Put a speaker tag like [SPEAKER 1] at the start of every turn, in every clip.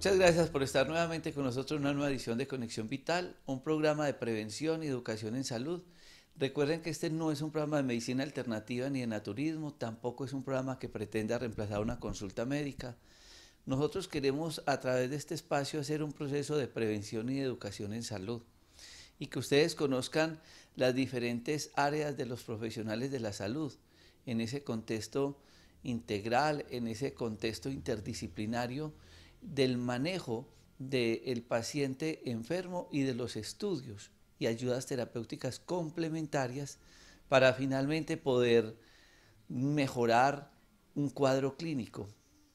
[SPEAKER 1] Muchas gracias por estar nuevamente con nosotros en una nueva edición de Conexión Vital, un programa de prevención y educación en salud. Recuerden que este no es un programa de medicina alternativa ni de naturismo, tampoco es un programa que pretenda reemplazar una consulta médica. Nosotros queremos a través de este espacio hacer un proceso de prevención y educación en salud y que ustedes conozcan las diferentes áreas de los profesionales de la salud en ese contexto integral, en ese contexto interdisciplinario del manejo del paciente enfermo y de los estudios y ayudas terapéuticas complementarias para finalmente poder mejorar un cuadro clínico,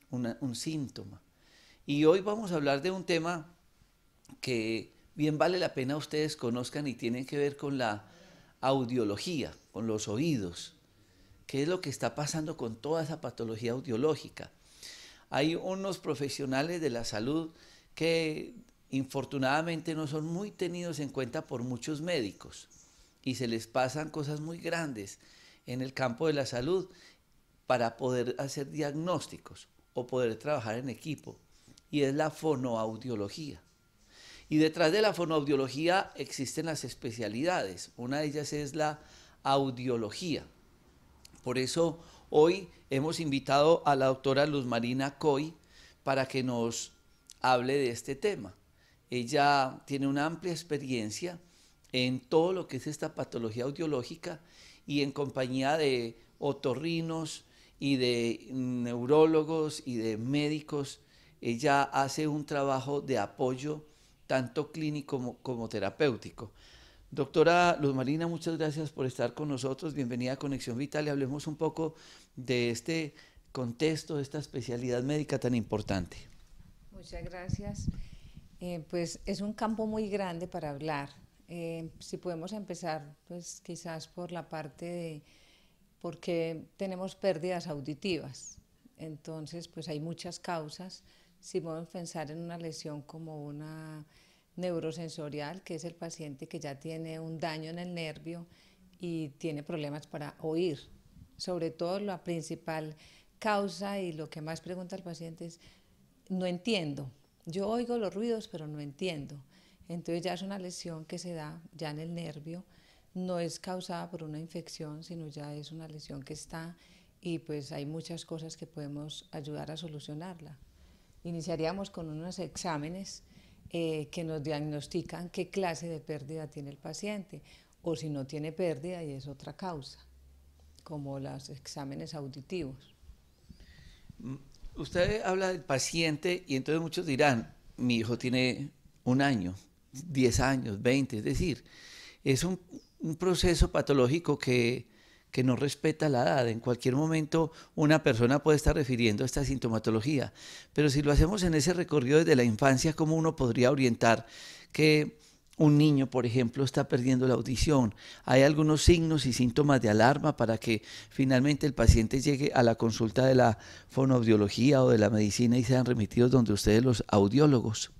[SPEAKER 1] un síntoma. Y hoy vamos a hablar de un tema que bien vale la pena ustedes conozcan y tiene que ver con la audiología, con los oídos. ¿Qué es lo que está pasando con toda esa patología audiológica? hay unos profesionales de la salud que infortunadamente no son muy tenidos en cuenta por muchos médicos y se les pasan cosas muy grandes en el campo de la salud para poder hacer diagnósticos o poder trabajar en equipo y es la fonoaudiología. Y detrás de la fonoaudiología existen las especialidades, una de ellas es la audiología. Por eso Hoy hemos invitado a la doctora Luz Marina Coy para que nos hable de este tema. Ella tiene una amplia experiencia en todo lo que es esta patología audiológica y en compañía de otorrinos y de neurólogos y de médicos. Ella hace un trabajo de apoyo tanto clínico como terapéutico. Doctora Luz Marina, muchas gracias por estar con nosotros. Bienvenida a Conexión Vital hablemos un poco de este contexto, de esta especialidad médica tan importante.
[SPEAKER 2] Muchas gracias. Eh, pues es un campo muy grande para hablar. Eh, si podemos empezar, pues quizás por la parte de por tenemos pérdidas auditivas. Entonces, pues hay muchas causas. Si podemos pensar en una lesión como una neurosensorial, que es el paciente que ya tiene un daño en el nervio y tiene problemas para oír. Sobre todo la principal causa y lo que más pregunta el paciente es, no entiendo, yo oigo los ruidos pero no entiendo. Entonces ya es una lesión que se da ya en el nervio, no es causada por una infección, sino ya es una lesión que está y pues hay muchas cosas que podemos ayudar a solucionarla. Iniciaríamos con unos exámenes eh, que nos diagnostican qué clase de pérdida tiene el paciente o si no tiene pérdida y es otra causa, como los exámenes auditivos.
[SPEAKER 1] Mm, usted habla del paciente y entonces muchos dirán, mi hijo tiene un año, 10 años, 20, es decir, es un proceso patológico que que no respeta la edad. En cualquier momento una persona puede estar refiriendo a esta sintomatología. Pero si lo hacemos en ese recorrido desde la infancia, ¿cómo uno podría orientar que un niño, por ejemplo, está perdiendo la audición? Hay algunos signos y síntomas de alarma para que finalmente el paciente llegue a la consulta de la fonoaudiología o de la medicina y sean remitidos donde ustedes los audiólogos.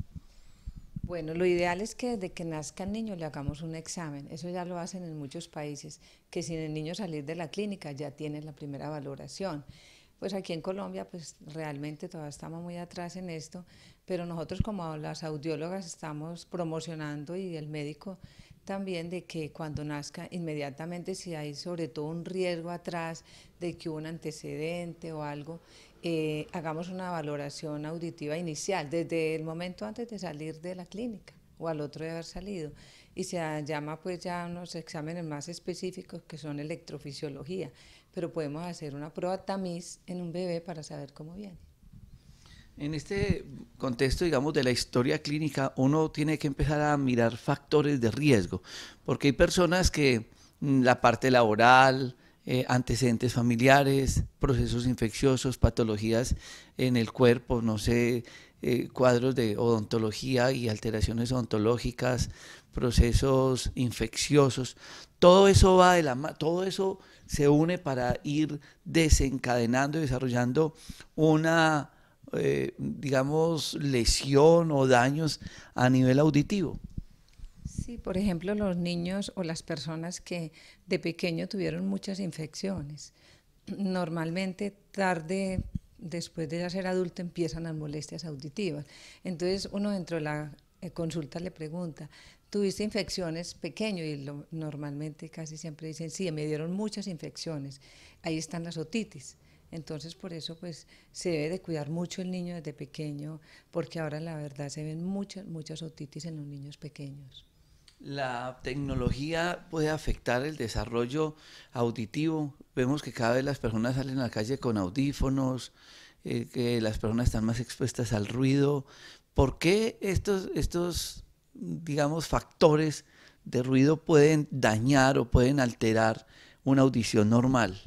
[SPEAKER 2] Bueno, lo ideal es que desde que nazca el niño le hagamos un examen. Eso ya lo hacen en muchos países, que sin el niño salir de la clínica ya tiene la primera valoración. Pues aquí en Colombia, pues realmente todavía estamos muy atrás en esto, pero nosotros como las audiólogas estamos promocionando y el médico también de que cuando nazca inmediatamente si hay sobre todo un riesgo atrás de que hubo un antecedente o algo, eh, hagamos una valoración auditiva inicial desde el momento antes de salir de la clínica o al otro de haber salido. Y se llama pues ya unos exámenes más específicos que son electrofisiología, pero podemos hacer una prueba tamiz en un bebé para saber cómo viene. En
[SPEAKER 1] este contexto, digamos, de la historia clínica, uno tiene que empezar a mirar factores de riesgo, porque hay personas que mm, la parte laboral, eh, antecedentes familiares, procesos infecciosos, patologías en el cuerpo, no sé, eh, cuadros de odontología y alteraciones odontológicas, procesos infecciosos. Todo eso va de la todo eso se une para ir desencadenando y desarrollando una eh, digamos lesión o daños a nivel auditivo.
[SPEAKER 2] Sí, por ejemplo, los niños o las personas que de pequeño tuvieron muchas infecciones. Normalmente tarde después de ya ser adulto empiezan las molestias auditivas. Entonces uno dentro de la eh, consulta le pregunta, ¿tuviste infecciones pequeño? Y normalmente casi siempre dicen, sí, me dieron muchas infecciones. Ahí están las otitis. Entonces, por eso, pues, se debe de cuidar mucho el niño desde pequeño, porque ahora, la verdad, se ven muchas, muchas otitis en los niños pequeños.
[SPEAKER 1] La tecnología puede afectar el desarrollo auditivo. Vemos que cada vez las personas salen a la calle con audífonos, eh, que las personas están más expuestas al ruido. ¿Por qué estos, estos, digamos, factores de ruido pueden dañar o pueden alterar una audición normal?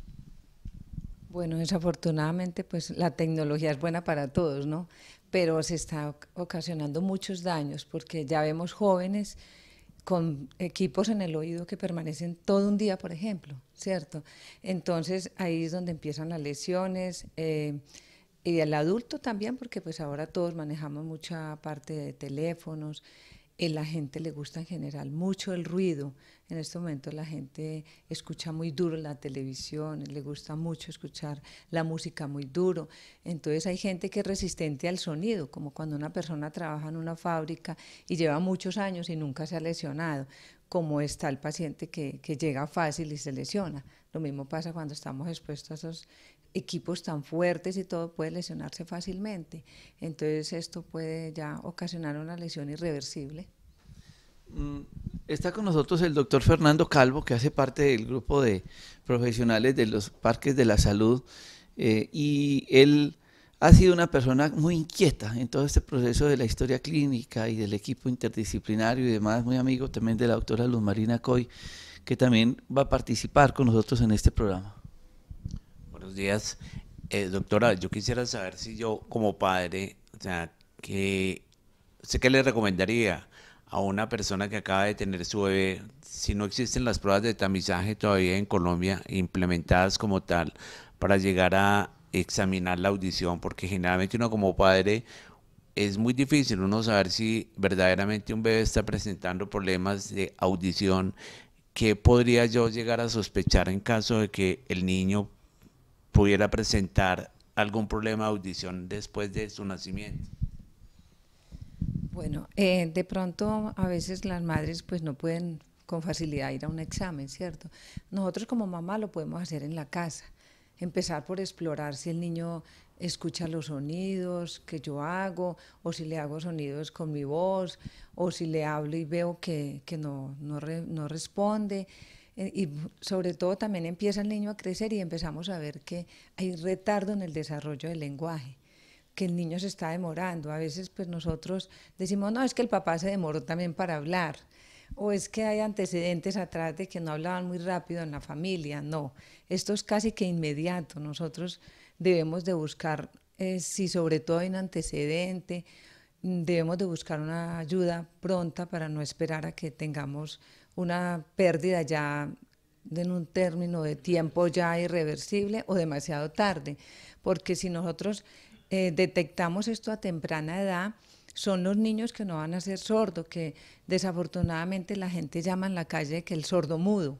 [SPEAKER 2] Bueno, desafortunadamente, pues la tecnología es buena para todos, ¿no? Pero se está ocasionando muchos daños porque ya vemos jóvenes con equipos en el oído que permanecen todo un día, por ejemplo, ¿cierto? Entonces ahí es donde empiezan las lesiones. Eh, y al adulto también, porque pues ahora todos manejamos mucha parte de teléfonos, y eh, la gente le gusta en general mucho el ruido, en este momento la gente escucha muy duro la televisión, le gusta mucho escuchar la música muy duro. Entonces hay gente que es resistente al sonido, como cuando una persona trabaja en una fábrica y lleva muchos años y nunca se ha lesionado, como está el paciente que, llega fácil y se lesiona. Lo mismo pasa cuando estamos expuestos a esos equipos tan fuertes y todo puede lesionarse fácilmente. Entonces esto puede ya ocasionar una lesión irreversible. Mm,
[SPEAKER 1] está con nosotros el doctor Fernando Calvo, que hace parte del grupo de profesionales de los parques de la salud, eh, y él ha sido una persona muy inquieta en todo este proceso de la historia clínica y del equipo interdisciplinario y demás, muy amigo también de la doctora Luz Marina Coy, que también va a participar con nosotros en este programa.
[SPEAKER 3] Buenos días. Eh, doctora, yo quisiera saber si yo como padre, o sea, que sé que le recomendaría a una persona que acaba de tener su bebé, si no existen las pruebas de tamizaje todavía en Colombia implementadas como tal para llegar a examinar la audición, porque generalmente uno como padre es muy difícil uno saber si verdaderamente un bebé está presentando problemas de audición, ¿qué podría yo llegar a sospechar en caso de que el niño pudiera presentar algún problema de audición después de su nacimiento.
[SPEAKER 2] Bueno, eh, de pronto a veces las madres pues no pueden con facilidad ir a un examen, ¿cierto? Nosotros como mamá lo podemos hacer en la casa. Empezar por explorar si el niño escucha los sonidos que yo hago, o si le hago sonidos con mi voz, o si le hablo y veo que, no responde. Eh, y sobre todo también empieza el niño a crecer y empezamos a ver que hay retardo en el desarrollo del lenguaje que el niño se está demorando. A veces pues nosotros decimos, no, es que el papá se demoró también para hablar, o es que hay antecedentes atrás de que no hablaban muy rápido en la familia. No, esto es casi que inmediato. Nosotros debemos de buscar, eh, si sobre todo hay un antecedente, debemos de buscar una ayuda pronta para no esperar a que tengamos una pérdida ya en un término de tiempo ya irreversible o demasiado tarde, porque si nosotros eh, detectamos esto a temprana edad, son los niños que no van a ser sordos, que desafortunadamente la gente llama en la calle que el sordo mudo.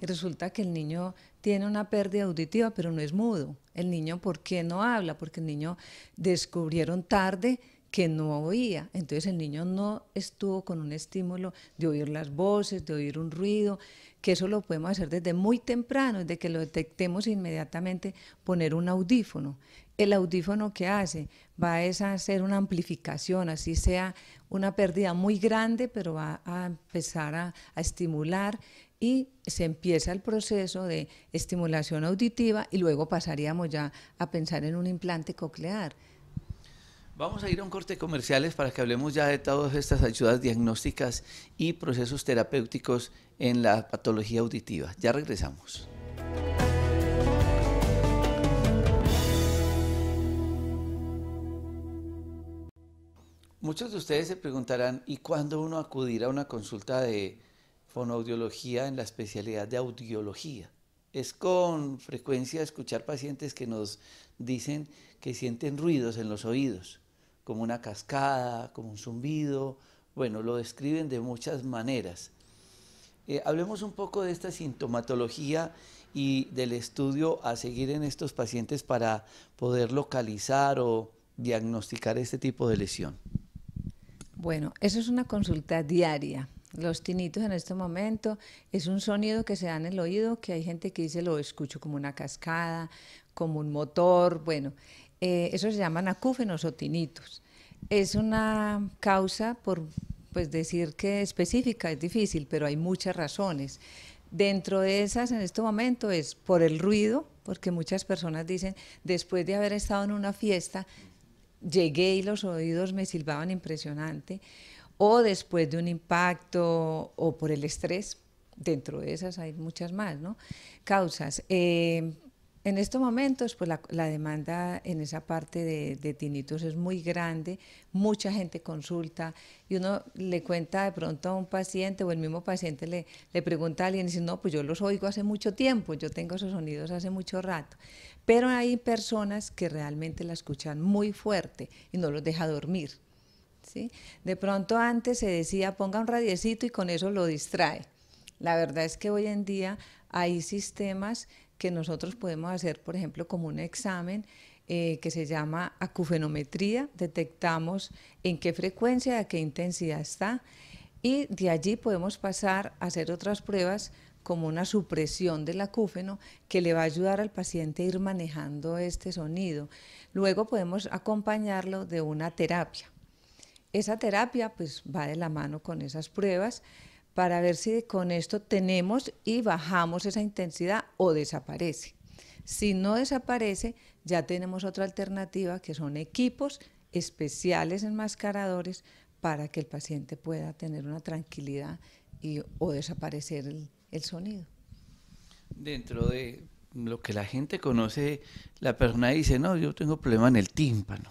[SPEAKER 2] Y resulta que el niño tiene una pérdida auditiva, pero no es mudo. El niño, ¿por qué no habla? Porque el niño descubrieron tarde que no oía. Entonces el niño no estuvo con un estímulo de oír las voces, de oír un ruido, que eso lo podemos hacer desde muy temprano, desde que lo detectemos inmediatamente, poner un audífono el audífono que hace va a hacer una amplificación, así sea una pérdida muy grande, pero va a empezar a, a estimular y se empieza el proceso de estimulación auditiva y luego pasaríamos ya a pensar en un implante coclear.
[SPEAKER 1] Vamos a ir a un corte comerciales para que hablemos ya de todas estas ayudas diagnósticas y procesos terapéuticos en la patología auditiva. Ya regresamos. Muchos de ustedes se preguntarán, ¿y cuándo uno acudirá a una consulta de fonoaudiología en la especialidad de audiología? Es con frecuencia escuchar pacientes que nos dicen que sienten ruidos en los oídos, como una cascada, como un zumbido, bueno, lo describen de muchas maneras. Eh, hablemos un poco de esta sintomatología y del estudio a seguir en estos pacientes para poder localizar o diagnosticar este tipo de lesión.
[SPEAKER 2] Bueno, eso es una consulta diaria. Los tinitos en este momento es un sonido que se da en el oído, que hay gente que dice lo escucho como una cascada, como un motor, bueno, eh, eso se llaman acúfenos o tinitos. Es una causa, por pues decir que específica es difícil, pero hay muchas razones. Dentro de esas, en este momento, es por el ruido, porque muchas personas dicen, después de haber estado en una fiesta, llegué y los oídos me silbaban impresionante, o después de un impacto o por el estrés, dentro de esas hay muchas más, ¿no? Causas. Eh, en estos momentos, pues la, demanda en esa parte de, de, tinnitus es muy grande, mucha gente consulta y uno le cuenta de pronto a un paciente o el mismo paciente le, le pregunta a alguien y dice, no, pues yo los oigo hace mucho tiempo, yo tengo esos sonidos hace mucho rato. Pero hay personas que realmente la escuchan muy fuerte y no los deja dormir. ¿sí? De pronto antes se decía, ponga un radiecito y con eso lo distrae. La verdad es que hoy en día hay sistemas que nosotros podemos hacer, por ejemplo, como un examen eh, que se llama acufenometría. Detectamos en qué frecuencia, a qué intensidad está y de allí podemos pasar a hacer otras pruebas como una supresión del acúfeno que le va a ayudar al paciente a ir manejando este sonido. Luego podemos acompañarlo de una terapia. Esa terapia pues va de la mano con esas pruebas para ver si con esto tenemos y bajamos esa intensidad o desaparece. Si no desaparece, ya tenemos otra alternativa que son equipos especiales enmascaradores para que el paciente pueda tener una tranquilidad y, o desaparecer el, el sonido.
[SPEAKER 1] Dentro de lo que la gente conoce, la persona dice, no, yo tengo problema en el tímpano.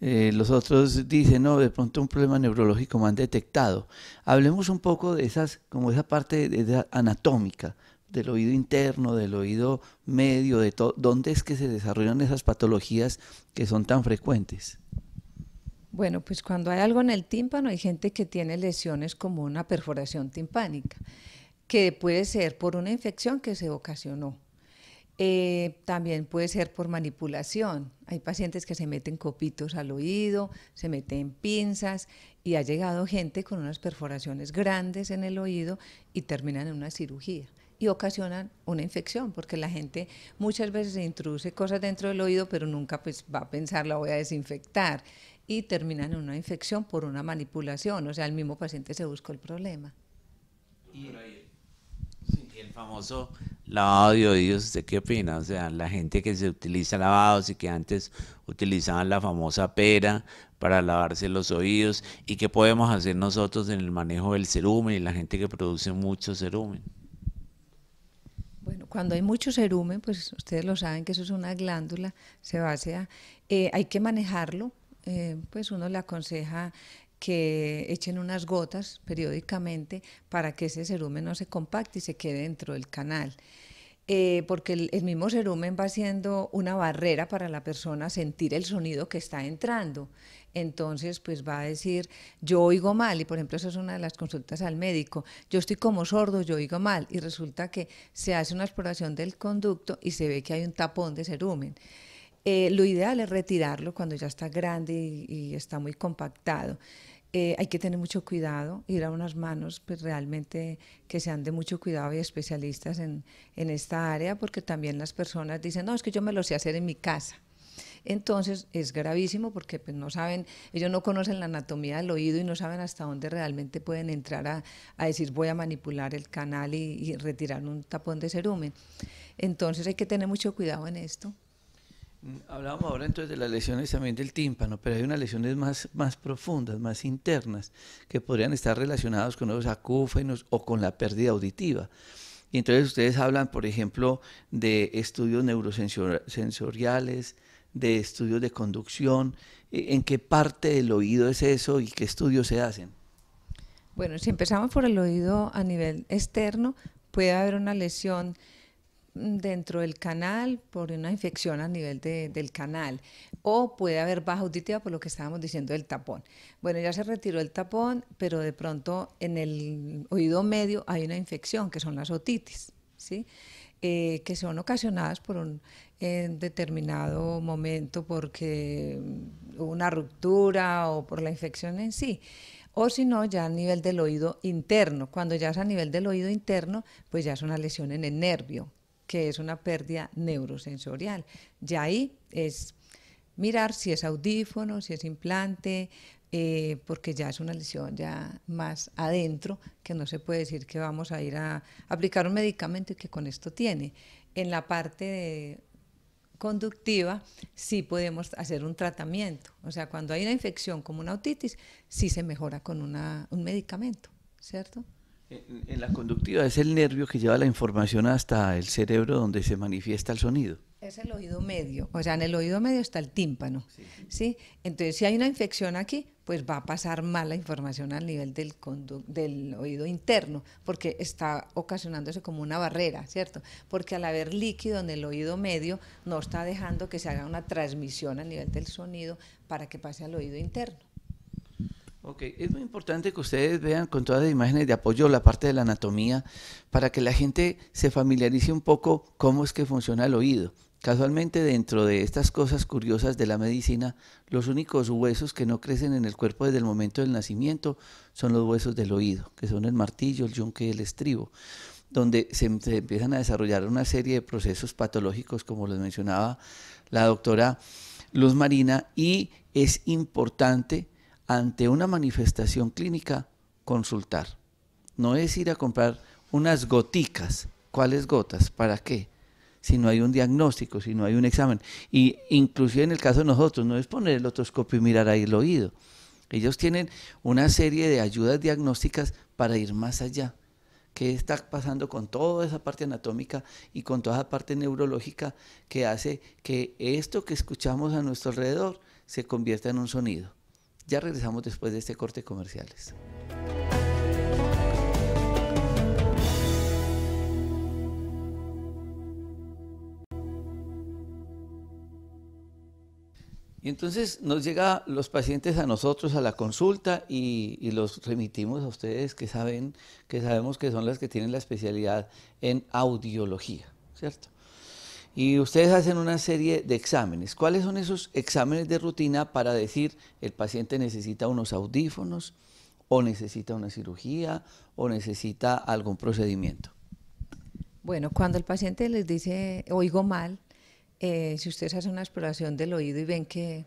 [SPEAKER 1] Eh, los otros dicen, no, de pronto un problema neurológico me han detectado. Hablemos un poco de esas, como esa parte anatómica, del oído interno, del oído medio, de todo. ¿Dónde es que se desarrollan esas patologías que son tan frecuentes?
[SPEAKER 2] Bueno, pues cuando hay algo en el tímpano hay gente que tiene lesiones como una perforación timpánica, que puede ser por una infección que se ocasionó eh, también puede ser por manipulación. Hay pacientes que se meten copitos al oído, se meten pinzas y ha llegado gente con unas perforaciones grandes en el oído y terminan en una cirugía y ocasionan una infección, porque la gente muchas veces introduce cosas dentro del oído, pero nunca pues, va a pensar la voy a desinfectar y terminan en una infección por una manipulación, o sea, el mismo paciente se busca el problema. Y
[SPEAKER 3] el famoso lavado de oídos, ¿usted qué opina? O sea, la gente que se utiliza lavados y que antes utilizaban la famosa pera para lavarse los oídos, ¿y qué podemos hacer nosotros en el manejo del cerumen y la gente que produce mucho cerumen?
[SPEAKER 2] Bueno, cuando hay mucho cerumen, pues ustedes lo saben que eso es una glándula sebácea, eh, hay que manejarlo, eh, pues uno le aconseja que echen unas gotas periódicamente para que ese cerumen no se compacte y se quede dentro del canal. Eh, porque el, mismo cerumen va siendo una barrera para la persona sentir el sonido que está entrando. Entonces, pues va a decir, yo oigo mal, y por ejemplo, esa es una de las consultas al médico, yo estoy como sordo, yo oigo mal, y resulta que se hace una exploración del conducto y se ve que hay un tapón de cerumen. Eh, lo ideal es retirarlo cuando ya está grande y está muy compactado. Eh, hay que tener mucho cuidado, ir a unas manos pues, realmente que sean de mucho cuidado y especialistas en, esta área, porque también las personas dicen, no, es que yo me lo sé hacer en mi casa. Entonces es gravísimo porque pues, no saben, ellos no conocen la anatomía del oído y no saben hasta dónde realmente pueden entrar a, decir voy a manipular el canal y, y, retirar un tapón de cerumen. Entonces hay que tener mucho cuidado en esto.
[SPEAKER 1] Hablábamos ahora entonces de las lesiones también del tímpano, pero hay unas lesiones más, más profundas, más internas, que podrían estar relacionadas con los acúfenos o con la pérdida auditiva. Y entonces ustedes hablan, por ejemplo, de estudios neurosensoriales, de estudios de conducción. ¿E, ¿En qué parte del oído es eso y qué estudios se hacen?
[SPEAKER 2] Bueno, si empezamos por el oído a nivel externo, puede haber una lesión dentro del canal por una infección a nivel del canal o puede haber baja auditiva por lo que estábamos diciendo del tapón. Bueno, ya se retiró el tapón, pero de pronto en el oído medio hay una infección que son las otitis, eh, que son ocasionadas por un determinado momento porque una ruptura o por la infección en sí o si no, ya a nivel del oído interno. Cuando ya es a nivel del oído interno, pues ya es una lesión en el nervio, que es una pérdida neurosensorial. Ya ahí es mirar si es audífono, si es implante, eh, porque ya es una lesión ya más adentro, que no se puede decir que vamos a ir a aplicar un medicamento y que con esto tiene. En la parte conductiva sí podemos hacer un tratamiento. O sea, cuando hay una infección como una otitis, sí se mejora con una, un medicamento, ¿cierto?
[SPEAKER 1] En, la conductiva es el nervio que lleva la información hasta el cerebro donde se manifiesta el sonido.
[SPEAKER 2] Es el oído medio, o sea, en el oído medio está el tímpano, ¿sí? Entonces, si hay una infección aquí, pues va a pasar mal la información al nivel del, del oído interno, porque está ocasionándose como una barrera, ¿cierto? Porque al haber líquido en el oído medio, no está dejando que se haga una transmisión al nivel del sonido para que pase al oído interno.
[SPEAKER 1] Ok, es muy importante que ustedes vean con todas las imágenes de apoyo la parte de la anatomía para que la gente se familiarice un poco cómo es que funciona el oído. Casualmente dentro de estas cosas curiosas de la medicina, los únicos huesos que no crecen en el cuerpo desde el momento del nacimiento son los huesos del oído, que son el martillo, el yunque y el estribo, donde se, empiezan a desarrollar una serie de procesos patológicos, como les mencionaba la doctora Luz Marina, y es importante ante una manifestación clínica, consultar. No es ir a comprar unas goticas. ¿Cuáles gotas? ¿Para qué? Si no hay un diagnóstico, si no hay un examen. Y inclusive en el caso de nosotros, no es poner el otoscopio y mirar ahí el oído. Ellos tienen una serie de ayudas diagnósticas para ir más allá. ¿Qué está pasando con toda esa parte anatómica y con toda esa parte neurológica que hace que esto que escuchamos a nuestro alrededor se convierta en un sonido? Ya regresamos después de este corte comerciales. Y entonces nos llegan los pacientes a nosotros a la consulta y, los remitimos a ustedes que saben, que sabemos que son las que tienen la especialidad en audiología, ¿cierto? y ustedes hacen una serie de exámenes. ¿Cuáles son esos exámenes de rutina para decir el paciente necesita unos audífonos o necesita una cirugía o necesita algún procedimiento?
[SPEAKER 2] Bueno, cuando el paciente les dice oigo mal, eh, si ustedes hacen una exploración del oído y ven que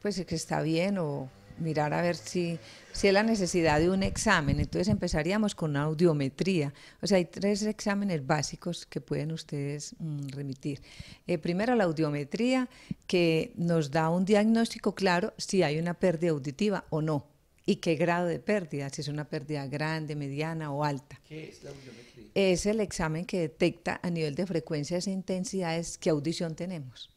[SPEAKER 2] pues que está bien o mirar a ver si, si es la necesidad de un examen. Entonces empezaríamos con una audiometría. O sea, hay tres exámenes básicos que pueden ustedes mm, remitir. Eh, primero, la audiometría, que nos da un diagnóstico claro si hay una pérdida auditiva o no y qué grado de pérdida, si es una pérdida grande, mediana o alta.
[SPEAKER 1] ¿Qué es la audiometría?
[SPEAKER 2] Es el examen que detecta a nivel de frecuencias e intensidades qué audición tenemos.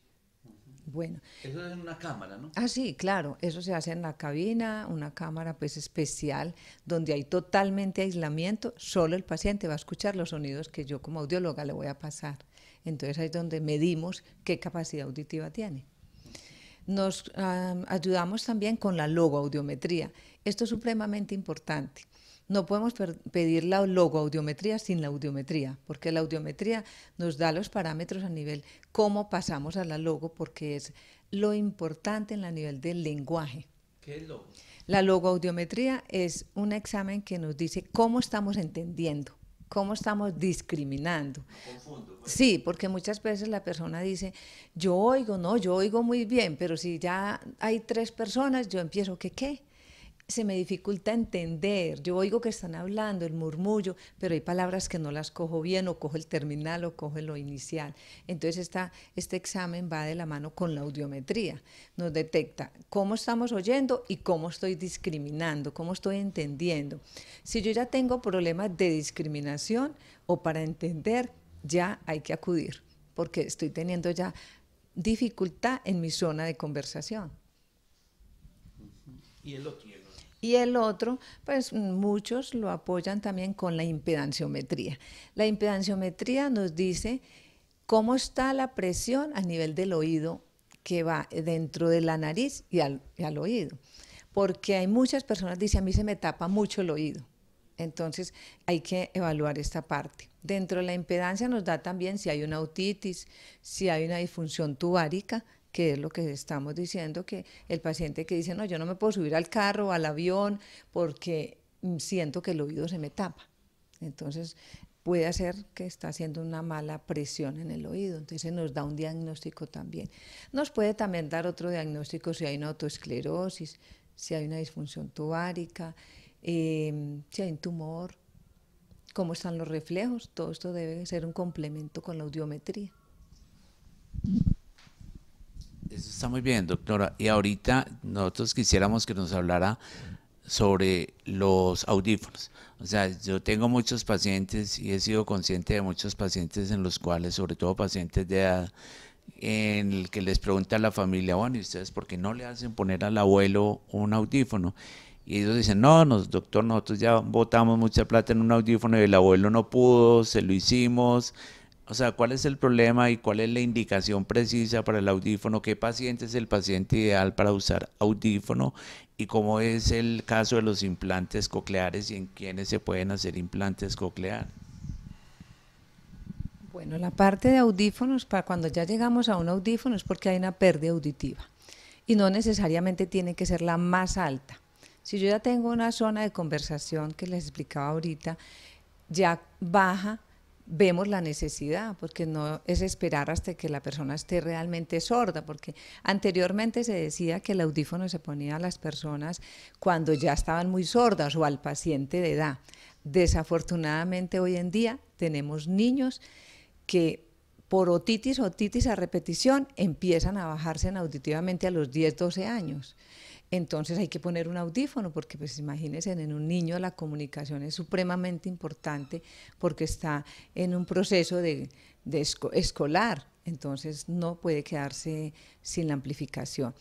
[SPEAKER 2] Bueno.
[SPEAKER 1] Eso es en una cámara, ¿no?
[SPEAKER 2] Ah, sí, claro. Eso se hace en la cabina, una cámara pues especial, donde hay totalmente aislamiento. Solo el paciente va a escuchar los sonidos que yo como audióloga le voy a pasar. Entonces ahí es donde medimos qué capacidad auditiva tiene. Nos ayudamos también con la logoaudiometría. Esto es supremamente importante. No podemos pedir la logoaudiometría sin la audiometría, porque la audiometría nos da los parámetros a nivel cómo pasamos a la logo, porque es lo importante en la nivel del lenguaje. ¿Qué es logo? La logoaudiometría es un examen que nos dice cómo estamos entendiendo cómo estamos discriminando. Pues. Sí, porque muchas veces la persona dice, yo oigo, no, yo oigo muy bien, pero si ya hay tres personas, yo empiezo que qué se me dificulta entender. Yo oigo que están hablando, el murmullo, pero hay palabras que no las cojo bien, o cojo el terminal, o cojo lo inicial. Entonces, este examen va de la mano con la audiometría. Nos detecta cómo estamos oyendo y cómo estoy discriminando, cómo estoy entendiendo. Si yo ya tengo problemas de discriminación o para entender, ya hay que acudir, porque estoy teniendo ya dificultad en mi zona de conversación. Y lo y el otro, pues muchos lo apoyan también con la impedanciometría. La impedanciometría nos dice cómo está la presión a nivel del oído que va dentro de la nariz y al, oído. Porque hay muchas personas que dicen, a mí se me tapa mucho el oído. Entonces hay que evaluar esta parte. Dentro de la impedancia nos da también si hay una otitis, si hay una disfunción tubárica, que es lo que estamos diciendo, que el paciente que dice, no, yo no me puedo subir al carro o al avión porque mm, siento que el oído se me tapa. Entonces puede ser que está haciendo una mala presión en el oído, entonces nos da un diagnóstico también. Nos puede también dar otro diagnóstico si hay una autoesclerosis, si hay una disfunción tubárica, em, si hay un tumor, cómo están los reflejos, todo esto debe ser un complemento con la audiometría.
[SPEAKER 3] Eso está muy bien, doctora. Y ahorita nosotros quisiéramos que nos hablara sobre los audífonos. O sea, yo tengo muchos pacientes y he sido consciente de muchos pacientes en los cuales, sobre todo pacientes de edad, en el que les pregunta la familia, bueno, ¿y ustedes por qué no le hacen poner al abuelo un audífono? Y ellos dicen, no, nos, doctor, nosotros ya botamos mucha plata en un audífono y el abuelo no pudo, se lo hicimos, o sea, ¿cuál es el problema y cuál es la indicación precisa para el audífono? ¿Qué paciente es el paciente ideal para usar audífono? ¿Y cómo es el caso de los implantes cocleares y en quiénes se pueden hacer implantes cocleares?
[SPEAKER 2] Bueno, la parte de audífonos, para cuando ya llegamos a un audífono es porque hay una pérdida auditiva y no necesariamente tiene que ser la más alta. Si yo ya tengo una zona de conversación que les explicaba ahorita, ya baja vemos la necesidad, porque no es esperar hasta que la persona esté realmente sorda, porque anteriormente se decía que el audífono se ponía a las personas cuando ya estaban muy sordas o al paciente de edad. Desafortunadamente hoy en día tenemos niños que por otitis, o otitis a repetición empiezan a bajarse en auditivamente a los 10, 12 años entonces hay que poner un audífono, porque pues imagínense, en un niño la comunicación es supremamente importante porque está en un proceso de, escolar, entonces no puede quedarse sin la amplificación.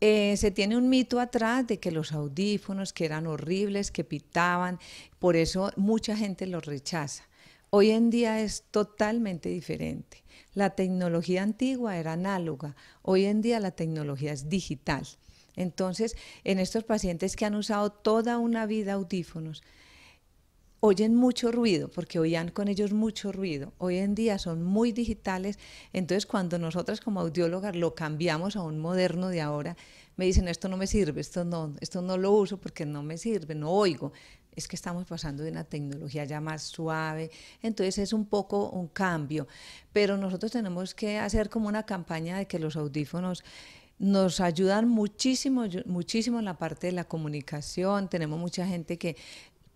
[SPEAKER 2] Eh, se tiene un mito atrás de que los audífonos que eran horribles, que pitaban, por eso mucha gente los rechaza. Hoy en día es totalmente diferente. La tecnología antigua era análoga, hoy en día la tecnología es digital. Entonces, en estos pacientes que han usado toda una vida audífonos, oyen mucho ruido, porque oían con ellos mucho ruido. Hoy en día son muy digitales, entonces cuando nosotras como audiólogas lo cambiamos a un moderno de ahora, me dicen, esto no me sirve, esto no, esto no lo uso porque no me sirve, no oigo. Es que estamos pasando de una tecnología ya más suave, entonces es un poco un cambio. Pero nosotros tenemos que hacer como una campaña de que los audífonos nos ayudan muchísimo, muchísimo en la parte de la comunicación. Tenemos mucha gente que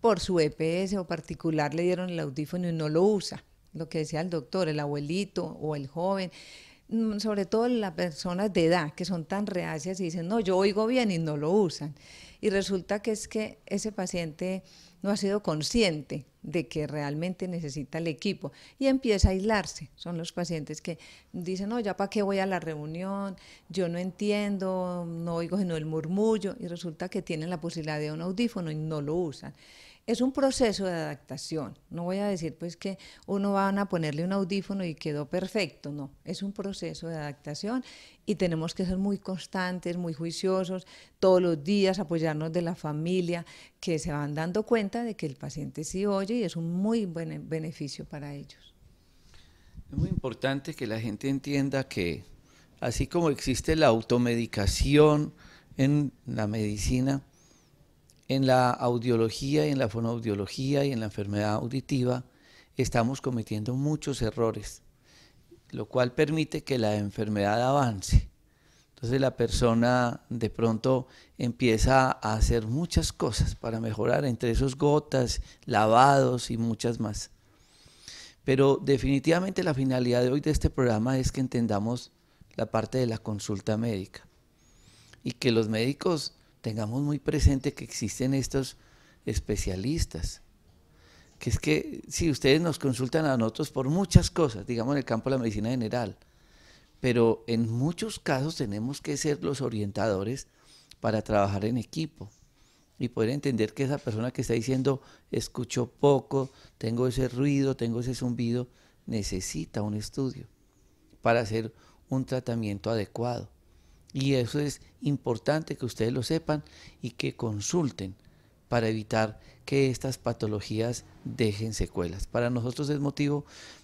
[SPEAKER 2] por su EPS o particular le dieron el audífono y no lo usa. Lo que decía el doctor, el abuelito o el joven, mm, sobre todo las personas de edad que son tan reacias y dicen, no, yo oigo bien y no lo usan. Y resulta que es que ese paciente no ha sido consciente de que realmente necesita el equipo y empieza a aislarse. Son los pacientes que dicen, no, ya para qué voy a la reunión, yo no entiendo, no oigo sino el murmullo y resulta que tienen la posibilidad de un audífono y no lo usan es un proceso de adaptación. No voy a decir pues que uno va a ponerle un audífono y quedó perfecto, no, es un proceso de adaptación y tenemos que ser muy constantes, muy juiciosos, todos los días apoyarnos de la familia que se van dando cuenta de que el paciente sí oye y es un muy buen beneficio para ellos.
[SPEAKER 1] Es muy importante que la gente entienda que así como existe la automedicación en la medicina, en la audiología y en la fonoaudiología y en la enfermedad auditiva estamos cometiendo muchos errores, lo cual permite que la enfermedad avance. Entonces la persona de pronto empieza a hacer muchas cosas para mejorar, entre esos gotas, lavados y muchas más. Pero definitivamente la finalidad de hoy de este programa es que entendamos la parte de la consulta médica y que los médicos tengamos muy presente que existen estos especialistas. Que es que si ustedes nos consultan a nosotros por muchas cosas, digamos en el campo de la medicina general, pero en muchos casos tenemos que ser los orientadores para trabajar en equipo y poder entender que esa persona que está diciendo escucho poco, tengo ese ruido, tengo ese zumbido, necesita un estudio para hacer un tratamiento adecuado. Y eso es importante que ustedes lo sepan y que consulten para evitar que estas patologías dejen secuelas. Para nosotros es motivo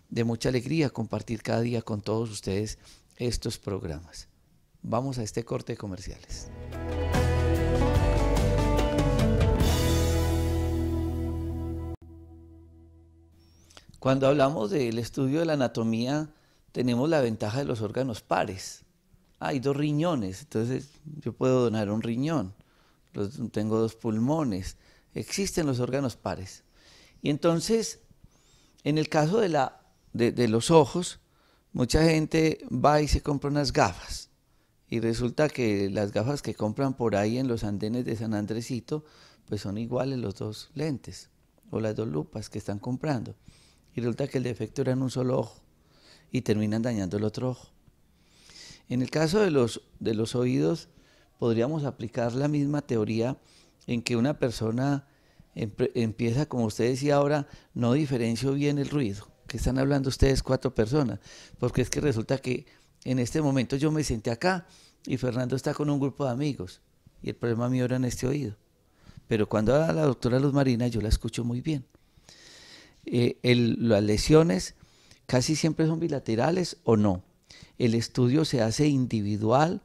[SPEAKER 1] de mucha alegría compartir cada día con todos ustedes estos programas. Vamos a este corte de comerciales. Cuando hablamos del estudio de la anatomía, tenemos la ventaja de los órganos pares hay dos riñones, entonces yo puedo donar un riñón, tengo dos pulmones, existen los órganos pares. Y entonces, en el caso de, la, de los ojos, mucha gente va y se compra unas gafas. Y resulta que las gafas que compran por ahí en los andenes de San Andresito, pues son iguales los dos lentes o las dos lupas que están comprando. Y resulta que el defecto era en un solo ojo y terminan dañando el otro ojo. En el caso de los, de los oídos, podríamos aplicar la misma teoría en que una persona empieza, como usted decía ahora, no diferencio bien el ruido, que están hablando ustedes cuatro personas, porque es que resulta que en este momento yo me senté acá y Fernando está con un grupo de amigos y el problema mío era en este oído. Pero cuando habla la doctora Luz Marina yo la escucho muy bien. Eh, las lesiones casi siempre son bilaterales o no el estudio se hace individual,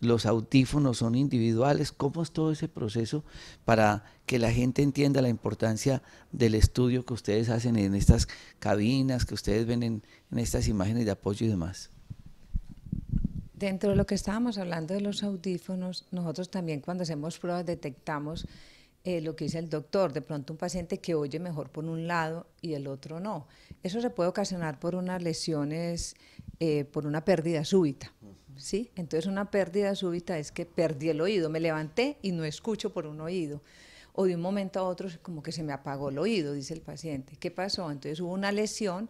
[SPEAKER 1] los audífonos son individuales, ¿cómo es todo ese proceso para que la gente entienda la importancia del estudio que ustedes hacen en estas cabinas, que ustedes ven en, estas imágenes de apoyo y demás?
[SPEAKER 2] Dentro de lo que estábamos hablando de los audífonos, nosotros también cuando hacemos pruebas detectamos eh, lo que dice el doctor, de pronto un paciente que oye mejor por un lado y el otro no. Eso se puede ocasionar por unas lesiones eh, por una pérdida súbita. ¿sí? Entonces una pérdida súbita es que perdí el oído, me levanté y no escucho por un oído. O de un momento a otro como que se me apagó el oído, dice el paciente. ¿Qué pasó? Entonces hubo una lesión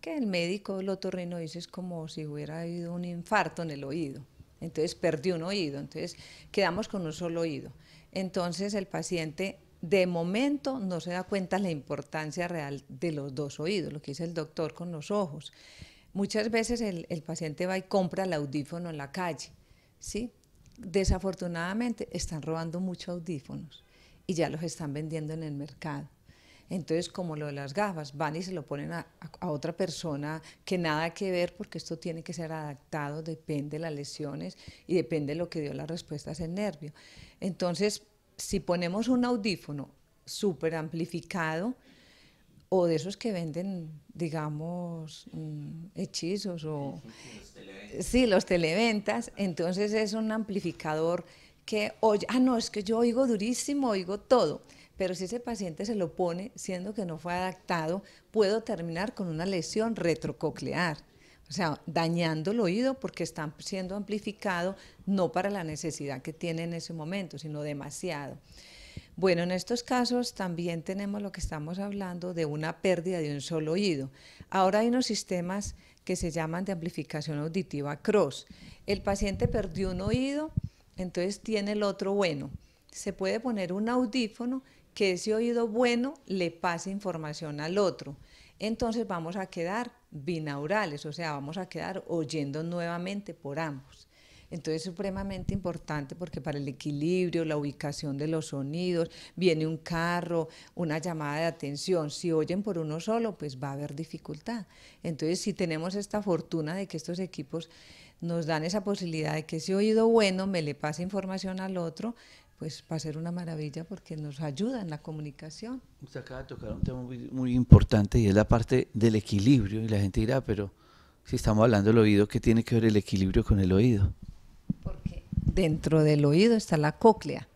[SPEAKER 2] que el médico, el otorrino, dice es como si hubiera habido un infarto en el oído. Entonces perdí un oído, entonces quedamos con un solo oído. Entonces el paciente de momento no se da cuenta la importancia real de los dos oídos, lo que dice el doctor con los ojos. Muchas veces el, paciente va y compra el audífono en la calle, ¿sí? Desafortunadamente están robando muchos audífonos y ya los están vendiendo en el mercado. Entonces, como lo de las gafas, van y se lo ponen a, otra persona que nada que ver, porque esto tiene que ser adaptado, depende de las lesiones y depende de lo que dio las respuestas el nervio. Entonces, si ponemos un audífono súper amplificado, o de esos que venden, digamos, mm, hechizos o... Los sí, los televentas. Entonces es un amplificador que ah, no, es que yo oigo durísimo, oigo todo. Pero si ese paciente se lo pone, siendo que no fue adaptado, puedo terminar con una lesión retrococlear. O sea, dañando el oído porque está siendo amplificado no para la necesidad que tiene en ese momento, sino demasiado. Bueno, en estos casos también tenemos lo que estamos hablando de una pérdida de un solo oído. Ahora hay unos sistemas que se llaman de amplificación auditiva cross. El paciente perdió un oído, entonces tiene el otro bueno. Se puede poner un audífono que ese oído bueno le pase información al otro. Entonces vamos a quedar binaurales, o sea, vamos a quedar oyendo nuevamente por ambos. Entonces es supremamente importante porque para el equilibrio, la ubicación de los sonidos, viene un carro, una llamada de atención. Si oyen por uno solo, pues va a haber dificultad. Entonces si tenemos esta fortuna de que estos equipos nos dan esa posibilidad de que ese oído bueno me le pase información al otro, pues va a ser una maravilla porque nos ayuda en la comunicación. Usted acaba de tocar un
[SPEAKER 1] tema muy, importante y es la parte del equilibrio. Y la gente dirá, pero si estamos hablando del oído, ¿qué tiene que ver el equilibrio con el oído?
[SPEAKER 2] Porque dentro del oído está la cóclea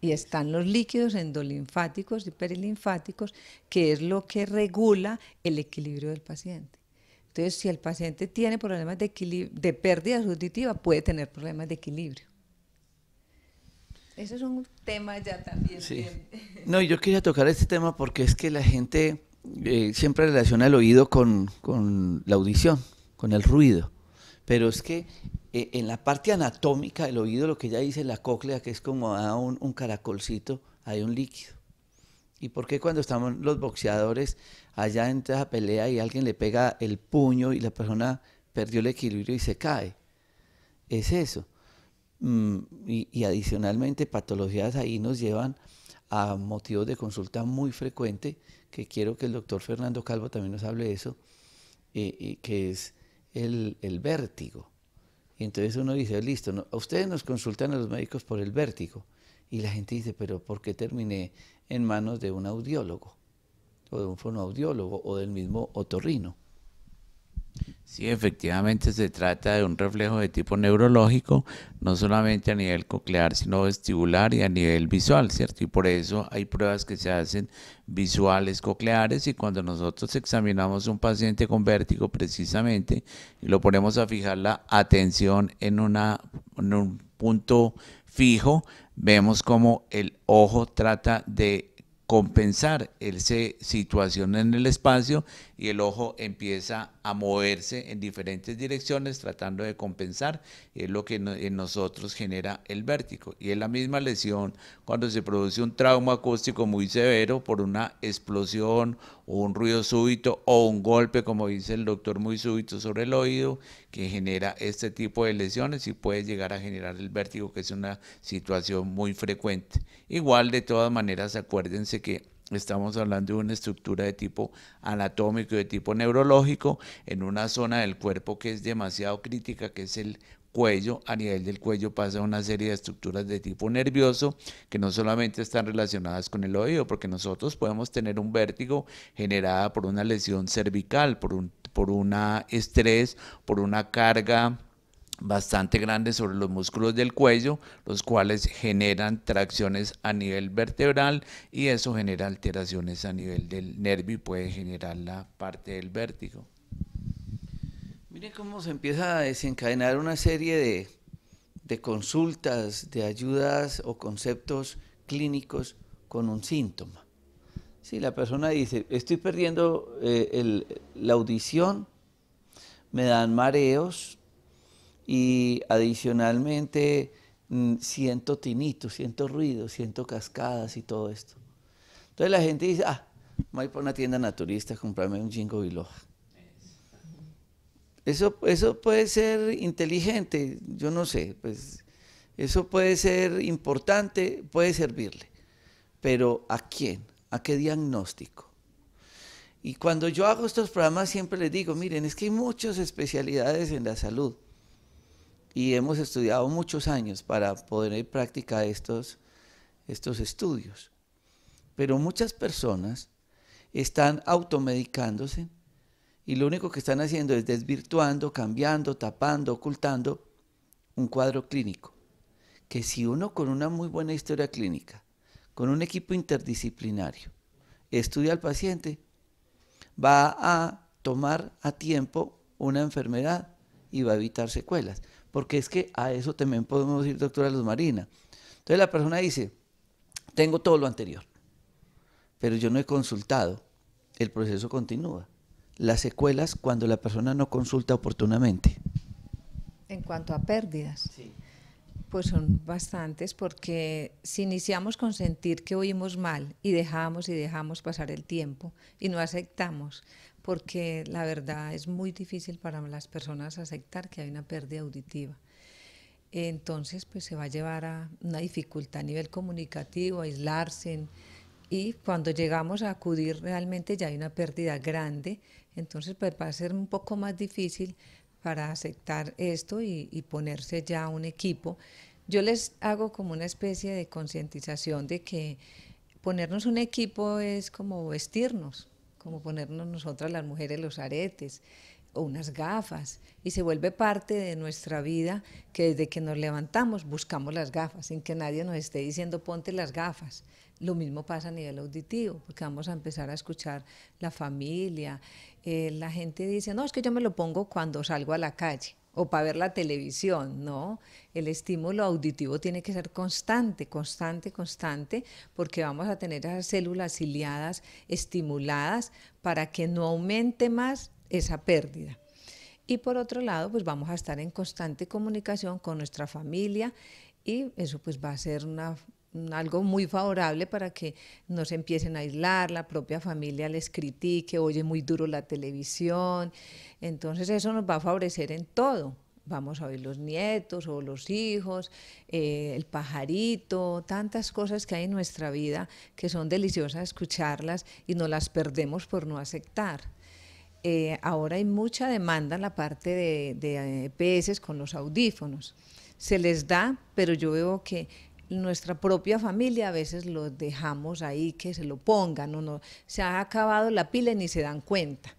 [SPEAKER 2] y están los líquidos endolinfáticos y perilinfáticos, que es lo que regula el equilibrio del paciente. Entonces, si el paciente tiene problemas de, de pérdida auditiva, puede tener problemas de equilibrio. Eso es un tema ya también.
[SPEAKER 1] No, yo quería tocar este tema porque es que la gente eh, siempre relaciona el oído con la audición, con el ruido pero es que eh, en la parte anatómica del oído, lo que ya dice la cóclea, que es como un, caracolcito, hay un líquido. ¿Y por qué cuando estamos los boxeadores allá entra la pelea y alguien le pega el puño y la persona perdió el equilibrio y se cae? Es eso. Mm, y, adicionalmente patologías ahí nos llevan a motivos de consulta muy frecuente, que quiero que el doctor Fernando Calvo también nos hable de eso, eh, que es el, vértigo. Y entonces uno dice, listo, ustedes nos consultan a los médicos por el vértigo. Y la gente dice, pero ¿por qué terminé en manos de un audiólogo? O de un fonoaudiólogo o del mismo otorrino.
[SPEAKER 3] Sí, efectivamente se trata de un reflejo de tipo neurológico, no solamente a nivel coclear, sino vestibular y a nivel visual, ¿cierto? Y por eso hay pruebas que se hacen visuales cocleares y cuando nosotros examinamos un paciente con vértigo precisamente y lo ponemos a fijar la atención en, una, un punto fijo, vemos cómo el ojo trata de compensar esa situación en el espacio y el ojo empieza a moverse en diferentes direcciones tratando de compensar, es lo que en nosotros genera el vértigo. Y es la misma lesión cuando se produce un trauma acústico muy severo por una explosión o un ruido súbito o un golpe, como dice el doctor, muy súbito sobre el oído, que genera este tipo de lesiones y puede llegar a generar el vértigo, que es una situación muy frecuente. Igual, de todas maneras, acuérdense que Estamos hablando de una estructura de tipo anatómico y de tipo neurológico en una zona del cuerpo que es demasiado crítica, que es el cuello, a nivel del cuello pasa una serie de estructuras de tipo nervioso que no solamente están relacionadas con el oído, porque nosotros podemos tener un vértigo generada por una lesión cervical, por un por una estrés, por una carga bastante grandes sobre los músculos del cuello, los cuales generan tracciones a nivel vertebral y eso genera alteraciones a nivel del nervio y puede generar la parte del vértigo.
[SPEAKER 1] Miren cómo se empieza a desencadenar una serie de, de consultas, de ayudas o conceptos clínicos con un síntoma. Si la persona dice, estoy perdiendo eh, la audición, me dan mareos, y adicionalmente mm, siento tinitos, siento ruidos, siento cascadas y todo esto. Entonces la gente dice, ah, voy a una tienda naturista a comprarme un jingo biloja. Eso, eso puede ser inteligente, yo no sé, pues eso puede ser importante, puede servirle, pero ¿a quién? ¿A qué diagnóstico? Y cuando yo hago estos programas siempre les digo, miren, es que hay muchas especialidades en la salud y hemos estudiado muchos años para poder practicar práctica estos, estos estudios. Pero muchas personas están automedicándose y lo único que están haciendo es desvirtuando, cambiando, tapando, ocultando un cuadro clínico. Que si uno con una muy buena historia clínica, con un equipo interdisciplinario, estudia al paciente, va a tomar a tiempo una enfermedad y va a evitar secuelas porque es que a eso también podemos ir, doctora Luz Marina. Entonces la persona dice, tengo todo lo anterior, pero yo no he consultado, el proceso continúa. Las secuelas cuando la persona no consulta oportunamente.
[SPEAKER 2] En cuanto a pérdidas. Pues son bastantes porque si iniciamos con sentir que oímos mal y dejamos y dejamos pasar el tiempo y no aceptamos, porque la verdad es muy difícil para las personas aceptar que hay una pérdida auditiva. Entonces, pues se va a llevar a una dificultad a nivel comunicativo, aislarse. Y cuando llegamos a acudir realmente ya hay una pérdida grande, entonces pues va a ser un poco más difícil para aceptar esto y, y ponerse ya un equipo. Yo les hago como una especie de concientización de que ponernos un equipo es como vestirnos, como ponernos nosotras las mujeres los aretes o unas gafas y se vuelve parte de nuestra vida que desde que nos levantamos buscamos las gafas sin que nadie nos esté diciendo ponte las gafas. Lo mismo pasa a nivel auditivo, porque vamos a empezar a escuchar la familia. Eh, la gente dice, no, es que yo me lo pongo cuando salgo a la calle o para ver la televisión, ¿no? El estímulo auditivo tiene que ser constante, constante, constante, porque vamos a tener esas células ciliadas estimuladas para que no aumente más esa pérdida. Y por otro lado, pues vamos a estar en constante comunicación con nuestra familia y eso pues va a ser una algo muy favorable para que no se empiecen a aislar, la propia familia les critique, oye muy duro la televisión, entonces eso nos va a favorecer en todo. Vamos a oír los nietos o los hijos, eh, el pajarito, tantas cosas que hay en nuestra vida que son deliciosas escucharlas y no las perdemos por no aceptar. Eh, ahora hay mucha demanda en la parte de, de EPS eh, e con los audífonos. Se les da, pero yo veo que nuestra propia familia a veces los dejamos ahí que se lo pongan o no, se ha acabado la pila y ni se dan cuenta.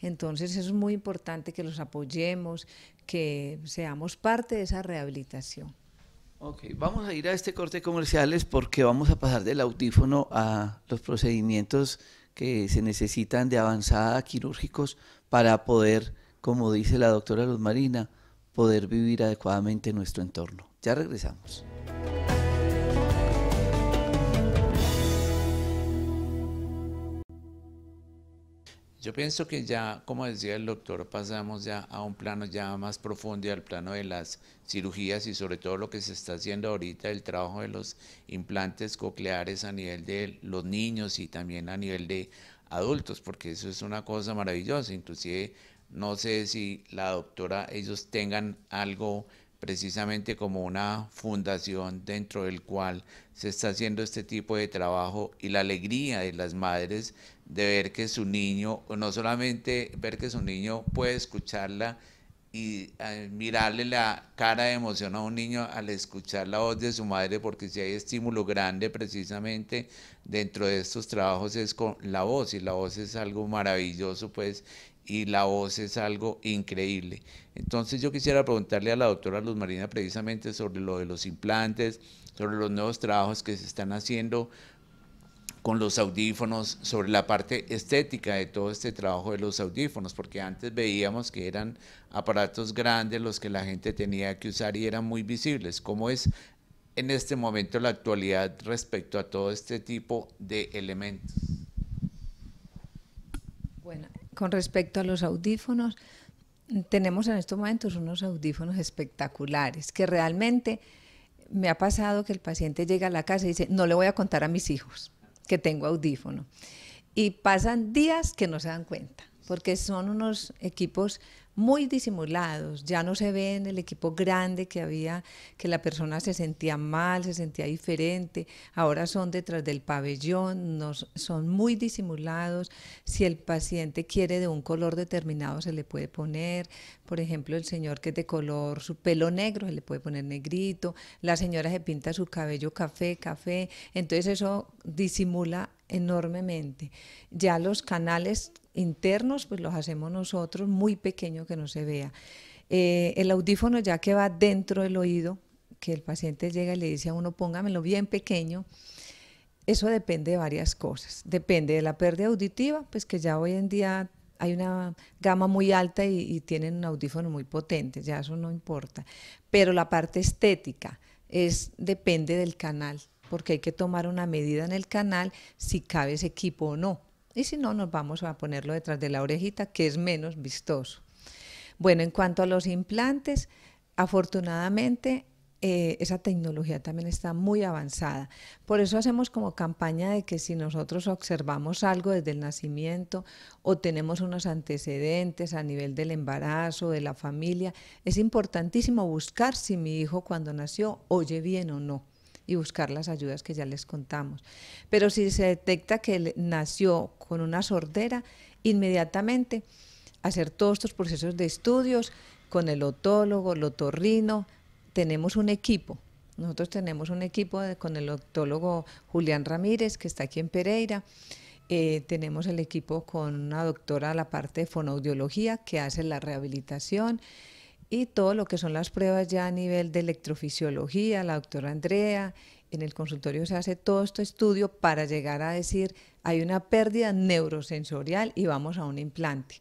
[SPEAKER 2] Entonces es muy importante que los apoyemos, que seamos parte de esa rehabilitación. Ok,
[SPEAKER 1] vamos a ir a este corte comerciales porque vamos a pasar del audífono a los procedimientos que se necesitan de avanzada quirúrgicos para poder, como dice la doctora Luz Marina, poder vivir adecuadamente nuestro entorno. Ya regresamos.
[SPEAKER 3] Yo pienso que ya, como decía el doctor, pasamos ya a un plano ya más profundo, al plano de las cirugías y sobre todo lo que se está haciendo ahorita, el trabajo de los implantes cocleares a nivel de los niños y también a nivel de adultos, porque eso es una cosa maravillosa. Inclusive, no sé si la doctora, ellos tengan algo precisamente como una fundación dentro del cual se está haciendo este tipo de trabajo y la alegría de las madres de ver que su niño, no solamente ver que su niño puede escucharla y eh, mirarle la cara de emoción a un niño al escuchar la voz de su madre, porque si hay estímulo grande precisamente dentro de estos trabajos es con la voz y la voz es algo maravilloso pues y la voz es algo increíble. Entonces yo quisiera preguntarle a la doctora Luz Marina precisamente sobre lo de los implantes, sobre los nuevos trabajos que se están haciendo con los audífonos, sobre la parte estética de todo este trabajo de los audífonos, porque antes veíamos que eran aparatos grandes los que la gente tenía que usar y eran muy visibles. ¿Cómo es en este momento la actualidad respecto a todo este tipo de elementos?
[SPEAKER 2] Con respecto a los audífonos, tenemos en estos momentos unos audífonos espectaculares que realmente me ha pasado que el paciente llega a la casa y dice, no le voy a contar a mis hijos que tengo audífono. Y pasan días que no se dan cuenta porque son unos equipos muy disimulados, ya no se ve en el equipo grande que había, que la persona se sentía mal, se sentía diferente, ahora son detrás del pabellón, son muy disimulados, si el paciente quiere de un color determinado se le puede poner, por ejemplo, el señor que es de color, su pelo negro se le puede poner negrito, la señora se pinta su cabello café, café, entonces eso disimula enormemente. Ya los canales internos, pues los hacemos nosotros, muy pequeño que no se vea. Eh, el audífono ya que va dentro del oído, que el paciente llega y le dice a uno, póngamelo bien pequeño, eso depende de varias cosas. Depende de la pérdida auditiva, pues que ya hoy en día hay una gama muy alta y, y tienen un audífono muy potente, ya eso no importa. Pero la parte estética es, depende del canal porque hay que tomar una medida en el canal si cabe ese equipo o no. Y si no, nos vamos a ponerlo detrás de la orejita, que es menos vistoso. Bueno, en cuanto a los implantes, afortunadamente eh, esa tecnología también está muy avanzada. Por eso hacemos como campaña de que si nosotros observamos algo desde el nacimiento o tenemos unos antecedentes a nivel del embarazo, de la familia, es importantísimo buscar si mi hijo cuando nació oye bien o no y buscar las ayudas que ya les contamos. Pero si se detecta que nació con una sordera, inmediatamente hacer todos estos procesos de estudios con el otólogo, el otorrino, tenemos un equipo. Nosotros tenemos un equipo con el otólogo Julián Ramírez, que está aquí en Pereira. Eh, tenemos el equipo con una doctora a la parte de fonoaudiología que hace la rehabilitación y todo lo que son las pruebas ya a nivel de electrofisiología, la doctora Andrea, en el consultorio se hace todo este estudio para llegar a decir hay una pérdida neurosensorial y vamos a un implante.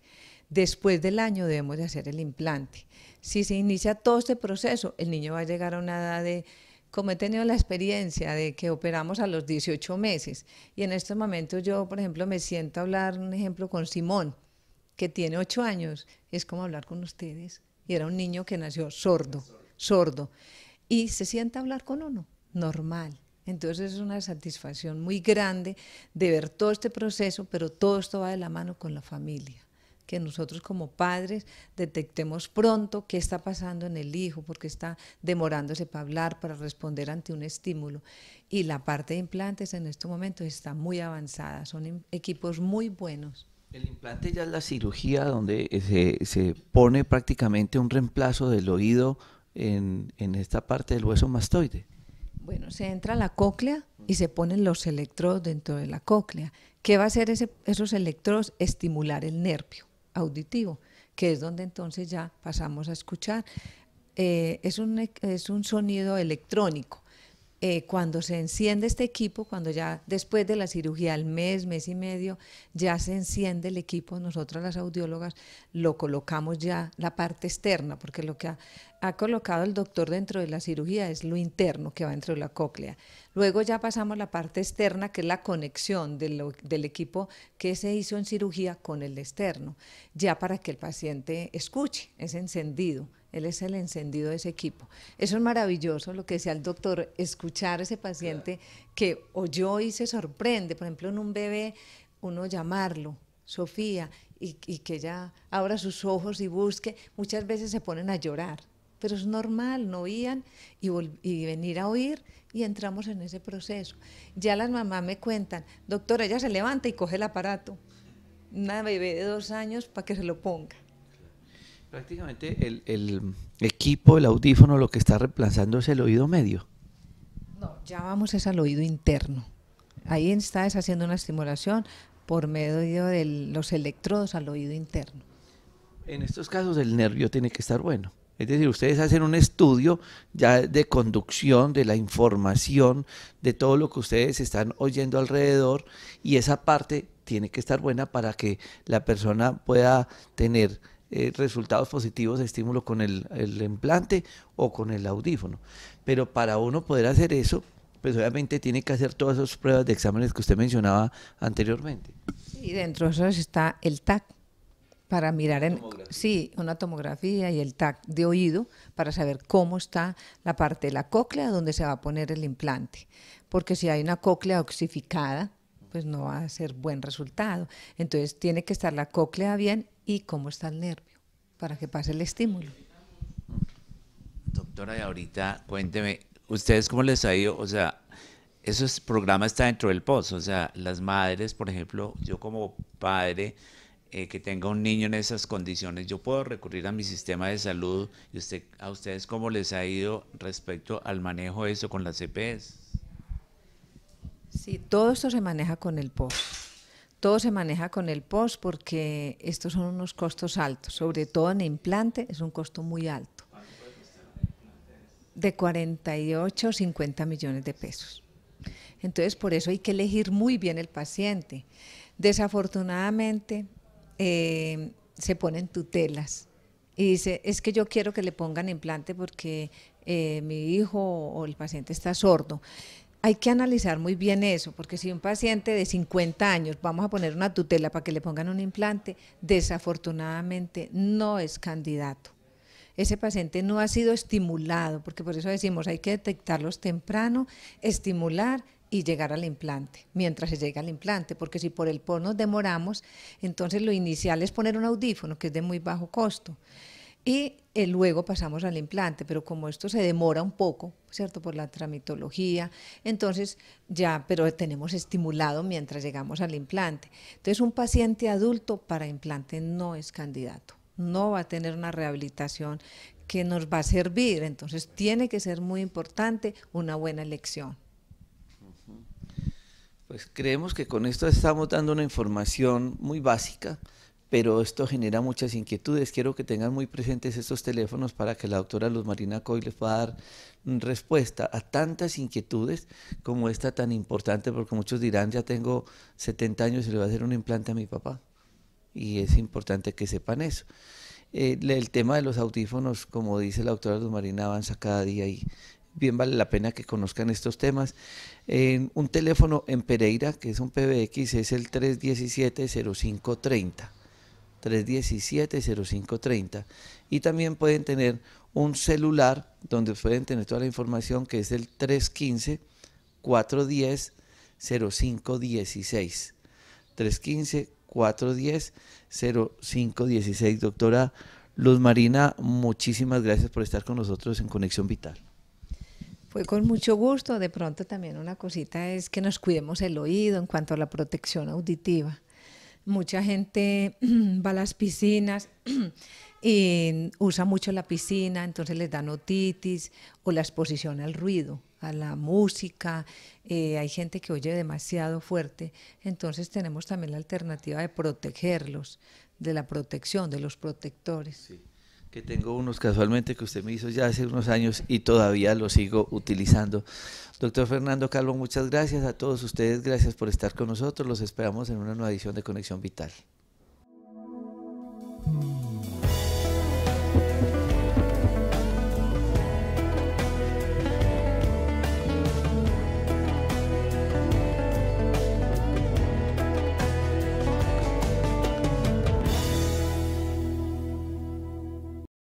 [SPEAKER 2] Después del año debemos de hacer el implante. Si se inicia todo este proceso, el niño va a llegar a una edad de, como he tenido la experiencia de que operamos a los 18 meses, y en estos momentos yo, por ejemplo, me siento a hablar, un ejemplo, con Simón, que tiene 8 años, es como hablar con ustedes y era un niño que nació sordo, sordo, y se sienta hablar con uno, normal. Entonces es una satisfacción muy grande de ver todo este proceso, pero todo esto va de la mano con la familia que nosotros como padres detectemos pronto qué está pasando en el hijo, porque está demorándose para hablar, para responder ante un estímulo. Y la parte de implantes en estos momentos está muy avanzada, son em, equipos muy buenos. El
[SPEAKER 1] implante ya es la cirugía donde eh, se, pone prácticamente un reemplazo del oído en, esta parte del hueso mastoide.
[SPEAKER 2] Bueno, se entra la cóclea y se ponen los electrodos dentro de la cóclea. ¿Qué va a hacer ese, esos electrodos? Estimular el nervio auditivo, que es donde entonces ya pasamos a escuchar. Eh, es, un, es un sonido electrónico eh, cuando se enciende este equipo, cuando ya después de la cirugía, al mes, mes y medio, ya se enciende el equipo, nosotros las audiólogas lo colocamos ya la parte externa, porque lo que ha, colocado el doctor dentro de la cirugía es lo interno que va dentro de la cóclea. Luego ya pasamos la parte externa, que es la conexión del equipo que se hizo en cirugía con el externo, ya para que el paciente escuche, es encendido él es el encendido de ese equipo. Eso es maravilloso, lo que decía el doctor, escuchar a ese paciente que oyó y se sorprende. Por ejemplo, en un bebé, uno llamarlo, Sofía, y, que ella abra sus ojos y busque. Muchas veces se ponen a llorar pero es normal, no oían y, y, venir a oír y entramos en ese proceso. Ya las mamás me cuentan, doctora, ella se levanta y coge el aparato, una bebé de dos años para que se lo ponga.
[SPEAKER 1] Prácticamente el, equipo, el audífono, lo que está reemplazando es el oído medio.
[SPEAKER 2] No, ya vamos es al oído interno. Ahí está es haciendo una estimulación por medio de los electrodos al oído interno.
[SPEAKER 1] En estos casos el nervio tiene que estar bueno. Es decir, ustedes hacen un estudio ya de conducción de la información, de todo lo que ustedes están oyendo alrededor y esa parte tiene que estar buena para que la persona pueda tener eh, resultados positivos de estímulo con el, implante o con el audífono. Pero para uno poder hacer eso, pues obviamente tiene que hacer todas esas pruebas de exámenes que usted mencionaba anteriormente.
[SPEAKER 2] Y dentro de eso está el TAC para mirar en sí, una tomografía y el TAC de oído para saber cómo está la parte de la cóclea donde se va a poner el implante, porque si hay una cóclea oxificada, pues no va a ser buen resultado. Entonces tiene que estar la cóclea bien y cómo está el nervio para que pase el estímulo.
[SPEAKER 3] Doctora, y ahorita cuénteme, ¿ustedes cómo les ha ido? O sea, esos programa está dentro del POS, o sea, las madres, por ejemplo, yo como padre eh, que tenga un niño en esas condiciones, yo puedo recurrir a mi sistema de salud y usted, a ustedes cómo les ha ido respecto al manejo de eso con las CPS.
[SPEAKER 2] E sí, todo eso se maneja con el POS todo se maneja con el post porque estos son unos costos altos, sobre todo en implante es un costo muy alto, de 48 50 millones de pesos. Entonces, por eso hay que elegir muy bien el paciente. Desafortunadamente, eh, se ponen tutelas y dice, es que yo quiero que le pongan implante porque eh, mi hijo o el paciente está sordo hay que analizar muy bien eso, porque si un paciente de 50 años, vamos a poner una tutela para que le pongan un implante, desafortunadamente no es candidato. Ese paciente no ha sido estimulado, porque por eso decimos, hay que detectarlos temprano, estimular y llegar al implante, mientras se llega al implante, porque si por el POR demoramos, entonces lo inicial es poner un audífono, que es de muy bajo costo, y eh, luego pasamos al implante, pero como esto se demora un poco, ¿cierto? Por la tramitología. Entonces, ya, pero tenemos estimulado mientras llegamos al implante. Entonces, un paciente adulto para implante no es candidato, no va a tener una rehabilitación que nos va a servir. Entonces, tiene que ser muy importante una buena elección.
[SPEAKER 1] Pues creemos que con esto estamos dando una información muy básica pero esto genera muchas inquietudes. Quiero que tengan muy presentes estos teléfonos para que la doctora Luz Marina Coy les pueda dar mm, respuesta a tantas inquietudes como esta tan importante, porque muchos dirán, ya tengo 70 años y le voy a hacer un implante a mi papá. Y es importante que sepan eso. Eh, el tema de los audífonos, como dice la doctora Luz Marina, avanza cada día y bien vale la pena que conozcan estos temas. un teléfono en Pereira, que es un PBX, es el 317-0530. 317-0530. Y también pueden tener un celular donde pueden tener toda la información que es el 315-410-0516. 315-410-0516. Doctora Luz Marina, muchísimas gracias por estar con nosotros en Conexión Vital.
[SPEAKER 2] Fue con mucho gusto. De pronto también una cosita es que nos cuidemos el oído en cuanto a la protección auditiva mucha gente va a las piscinas y usa mucho la piscina, entonces les da otitis o la exposición al ruido, a la música. Eh, hay gente que oye demasiado fuerte, entonces tenemos también la alternativa de protegerlos, de la protección, de los protectores. Sí
[SPEAKER 1] que tengo unos casualmente que usted me hizo ya hace unos años y todavía los sigo utilizando. Doctor Fernando Calvo, muchas gracias a todos ustedes, gracias por estar con nosotros, los esperamos en una nueva edición de Conexión Vital.